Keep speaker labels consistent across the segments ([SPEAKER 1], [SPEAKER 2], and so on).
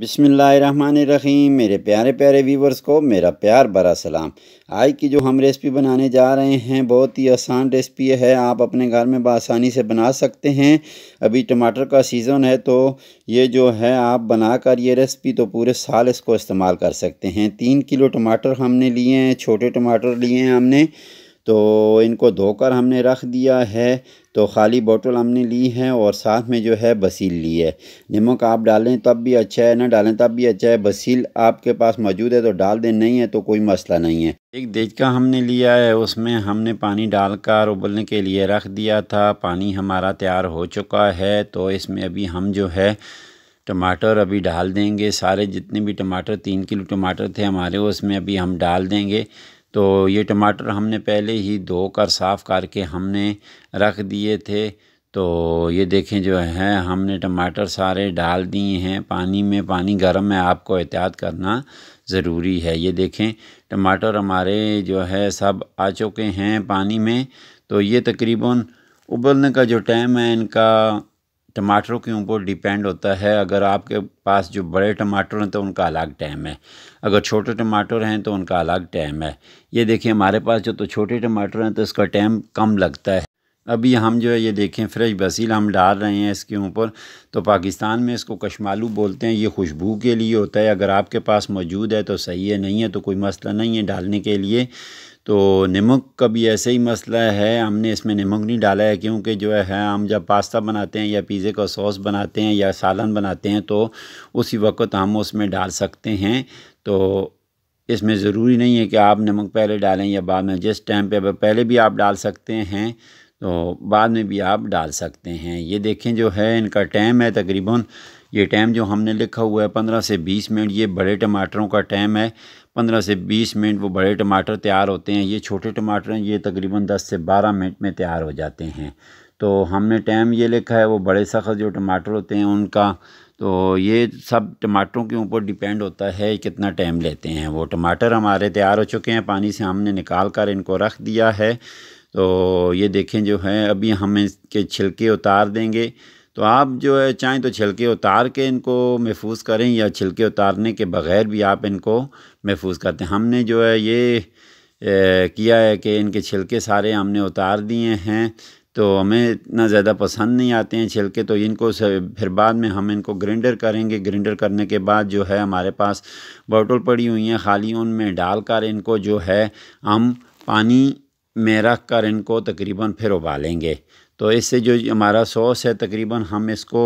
[SPEAKER 1] बिसमीम मेरे प्यारे प्यारे व्यूवर्स को मेरा प्यार बरा सलाम आज की जो हम रेसिपी बनाने जा रहे हैं बहुत ही आसान रेसिपी है आप अपने घर में बसानी से बना सकते हैं अभी टमाटर का सीज़न है तो ये जो है आप बनाकर ये रेसिपी तो पूरे साल इसको इस्तेमाल कर सकते हैं तीन किलो टमाटर हमने लिए हैं छोटे टमाटर लिए हैं हमने तो इनको धोकर हमने रख दिया है तो खाली बोतल हमने ली है और साथ में जो है बसील ली है नमक आप डालें तब भी अच्छा है ना डालें तब भी अच्छा है बसील आपके पास मौजूद है तो डाल दें नहीं है तो कोई मसला नहीं है एक देचका हमने लिया है उसमें हमने पानी डालकर उबलने के लिए रख दिया था पानी हमारा तैयार हो चुका है तो इसमें अभी हम जो है टमाटर अभी डाल देंगे सारे जितने भी टमाटर तीन किलो टमाटर थे हमारे उसमें अभी हम डाल देंगे तो ये टमाटर हमने पहले ही धोकर साफ़ करके हमने रख दिए थे तो ये देखें जो है हमने टमाटर सारे डाल दिए हैं पानी में पानी गर्म है आपको एहतियात करना ज़रूरी है ये देखें टमाटर हमारे जो है सब आ चुके हैं पानी में तो ये तकरीबन उबलने का जो टाइम है इनका टमाटरों के ऊपर डिपेंड होता है अगर आपके पास जो बड़े टमाटर हैं तो उनका अलग टाइम है अगर छोटे टमाटर हैं तो उनका अलग टाइम है ये देखिए हमारे पास जो तो छोटे टमाटर हैं तो इसका टाइम कम लगता है अभी हम जो है ये देखें फ्रेश बसील हम डाल रहे हैं इसके ऊपर तो पाकिस्तान में इसको कशमालू बोलते हैं ये खुशबू के लिए होता है अगर आपके पास मौजूद है तो सही है नहीं है तो कोई मसला नहीं है डालने के लिए तो नमक का भी ऐसे ही मसला है हमने इसमें नमक नहीं डाला है क्योंकि जो है हाँ, हम जब पास्ता बनाते हैं या पिज़्ज़े का सॉस बनाते हैं या सालन बनाते हैं तो उसी वक्त हम उसमें डाल सकते हैं तो इसमें ज़रूरी नहीं है कि आप नमक पहले डालें या बाद में जिस टाइम पे पहले भी आप डाल सकते हैं तो बाद में भी आप डाल सकते हैं ये देखें जो है इनका टाइम है तकरीबन ये टाइम जो हमने लिखा हुआ है पंद्रह से बीस मिनट ये बड़े टमाटरों का टाइम है पंद्रह से बीस मिनट वो बड़े टमाटर तैयार होते हैं ये छोटे टमाटर हैं ये तकरीबन दस से बारह मिनट में तैयार हो जाते हैं तो हमने टाइम ये लिखा है वो बड़े सख्त जो टमाटर होते हैं उनका तो ये सब टमाटरों के ऊपर डिपेंड होता है कितना टाइम लेते हैं वो टमाटर हमारे तैयार हो चुके हैं पानी से हमने निकाल कर इनको रख दिया है तो ये देखें जो है अभी हम इसके छिलके उतार देंगे तो आप जो है चाहें तो छिलके उतार के इनको महफूज करें या छिलके उतारने के बग़ैर भी आप इनको महफूज करते हैं हमने जो है ये ए, किया है कि इनके छिलके सारे हमने उतार दिए हैं तो हमें इतना ज़्यादा पसंद नहीं आते हैं छिलके तो इनको फिर बाद में हम इनको ग्रिंडर करेंगे ग्रिंडर करने के बाद जो है हमारे पास बॉटल पड़ी हुई हैं खाली उनमें डालकर इनको जो है हम पानी में रख कर इनको तकरीबन फिर उबालेंगे तो इससे जो हमारा सॉस है तकरीबन हम इसको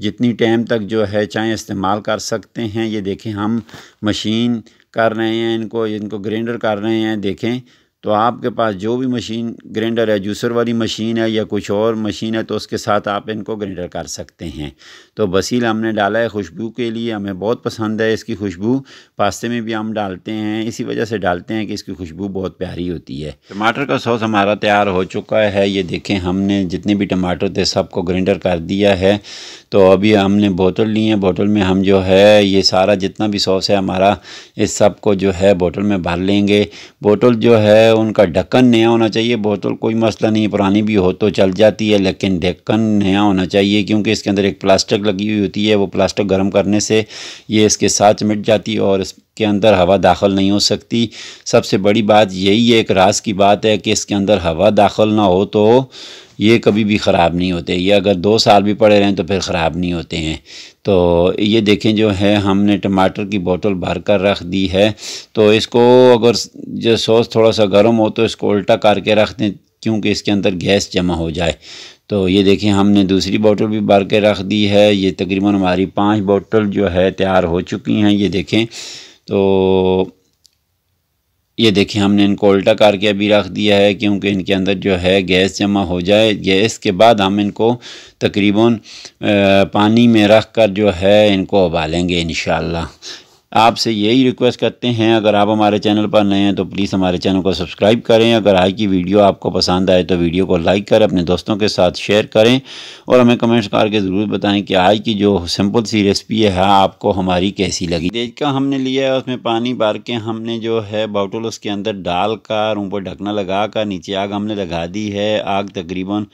[SPEAKER 1] जितनी टाइम तक जो है चाहे इस्तेमाल कर सकते हैं ये देखें हम मशीन कर रहे हैं इनको इनको ग्रेंडर कर रहे हैं देखें तो आपके पास जो भी मशीन ग्राइंडर है जूसर वाली मशीन है या कुछ और मशीन है तो उसके साथ आप इनको ग्राइंडर कर सकते हैं तो बसील हमने डाला है खुशबू के लिए हमें बहुत पसंद है इसकी खुशबू पास्ते में भी हम डालते हैं इसी वजह से डालते हैं कि इसकी खुशबू बहुत प्यारी होती है टमाटर का सॉस हमारा तैयार हो चुका है ये देखें हमने जितने भी टमाटर थे सबको ग्राइंडर कर दिया है तो अभी हमने बोतल ली है बोतल में हम जो है ये सारा जितना भी सॉस है हमारा इस सब को जो है बोतल में भर लेंगे बोतल जो है है उनका ढक्कन नया होना चाहिए बोतल कोई मसला नहीं पुरानी भी हो तो चल जाती है लेकिन ढक्कन नया होना चाहिए क्योंकि इसके अंदर एक प्लास्टिक लगी हुई होती है वो प्लास्टिक गर्म करने से ये इसके साथ मिट जाती है और इसके अंदर हवा दाखिल नहीं हो सकती सबसे बड़ी बात यही है एक रास की बात है कि इसके अंदर हवा दाखिल ना हो तो ये कभी भी ख़राब नहीं होते ये अगर दो साल भी पड़े रहें तो फिर ख़राब नहीं होते हैं तो ये देखें जो है हमने टमाटर की बोतल भर कर रख दी है तो इसको अगर जो सॉस थोड़ा सा गर्म हो तो इसको उल्टा करके रख दें क्योंकि इसके अंदर गैस जमा हो जाए तो ये देखें हमने दूसरी बोतल भी भर के रख दी है ये तकरीबन हमारी पाँच बोतल जो है तैयार हो चुकी हैं ये देखें तो ये देखिए हमने इनको उल्टा करके अभी रख दिया है क्योंकि इनके अंदर जो है गैस जमा हो जाए गैस के बाद हम इनको तकरीबन पानी में रख कर जो है इनको उबालेंगे इन आपसे यही रिक्वेस्ट करते हैं अगर आप हमारे चैनल पर नए हैं तो प्लीज़ हमारे चैनल को सब्सक्राइब करें अगर आज की वीडियो आपको पसंद आए तो वीडियो को लाइक करें अपने दोस्तों के साथ शेयर करें और हमें कमेंट्स करके ज़रूर बताएं कि आज की जो सिंपल सी रेसिपी है आपको हमारी कैसी लगी देख का हमने लिया है उसमें पानी भर के हमने जो है बॉटल उसके अंदर डाल कर ऊपर ढकना लगा कर नीचे आग हमने लगा दी है आग तकरीबन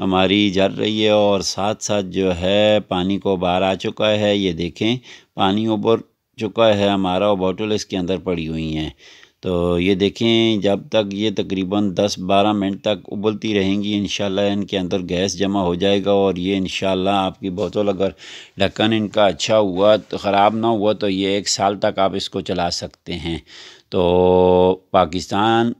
[SPEAKER 1] हमारी जल रही है और साथ साथ जो है पानी को बाहर आ चुका है ये देखें पानी ऊपर चुका है हमारा और बॉटल इसके अंदर पड़ी हुई हैं तो ये देखें जब तक ये तकरीबन 10-12 मिनट तक उबलती रहेंगी इन इनके अंदर गैस जमा हो जाएगा और ये इन आपकी बोतल अगर ढक्कन इनका अच्छा हुआ तो ख़राब ना हुआ तो ये एक साल तक आप इसको चला सकते हैं तो पाकिस्तान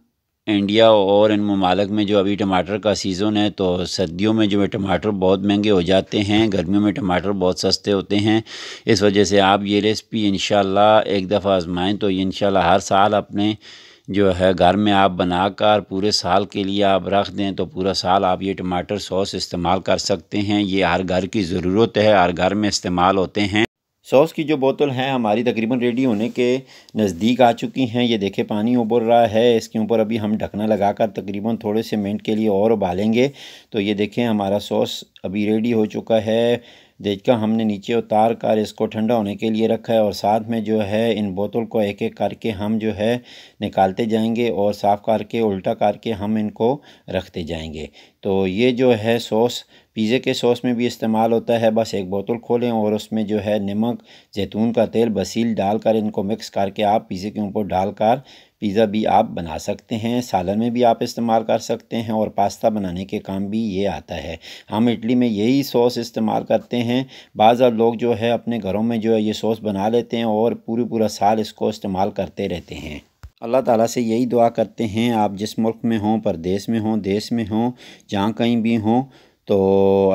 [SPEAKER 1] इंडिया और इन ममालक में जो अभी टमाटर का सीज़न है तो सर्दियों में जो है टमाटर बहुत महंगे हो जाते हैं गर्मियों में टमाटर बहुत सस्ते होते हैं इस वजह से आप ये रेसिपी इन एक दफ़ा आजमाएँ तो इन हर साल अपने जो है घर में आप बनाकर पूरे साल के लिए आप रख दें तो पूरा साल आप ये टमाटर सॉस इस्तेमाल कर सकते हैं ये हर घर की ज़रूरत है हर घर में इस्तेमाल होते हैं सॉस की जो बोतल हैं हमारी तकरीबन रेडी होने के नज़दीक आ चुकी हैं ये देखें पानी उबल रहा है इसके ऊपर अभी हम ढकना लगाकर तकरीबन थोड़े से मिनट के लिए और उबालेंगे तो ये देखें हमारा सॉस अभी रेडी हो चुका है देचका हमने नीचे उतार कर इसको ठंडा होने के लिए रखा है और साथ में जो है इन बोतल को एक एक करके हम जो है निकालते जाएंगे और साफ़ करके उल्टा करके हम इनको रखते जाएंगे तो ये जो है सॉस पिज़्ज़े के सॉस में भी इस्तेमाल होता है बस एक बोतल खोलें और उसमें जो है नमक जैतून का तेल बसील डालकर इनको मिक्स करके आप पिज़्ज़े के ऊपर डालकर पिज़्ज़ा भी आप बना सकते हैं सालन में भी आप इस्तेमाल कर सकते हैं और पास्ता बनाने के काम भी ये आता है हम इडली में यही सॉस इस्तेमाल करते हैं बाज़ लोग जो है अपने घरों में जो है ये सॉस बना लेते हैं और पूरी पूरा साल इसको इस्तेमाल करते रहते हैं अल्लाह ताला से यही दुआ करते हैं आप जिस मुल्क में हों परदेश में हों देश में हों जहाँ कहीं भी हों तो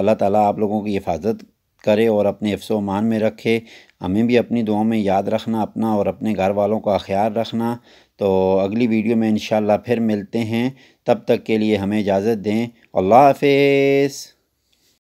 [SPEAKER 1] अल्लाह ताला आप लोगों की हिफाजत करे और अपने हफ्स मान में रखे हमें भी अपनी दुआओं में याद रखना अपना और अपने घर वालों का ख्याल रखना तो अगली वीडियो में इन फिर मिलते हैं तब तक के लिए हमें इजाज़त दें अल्लाह हाफ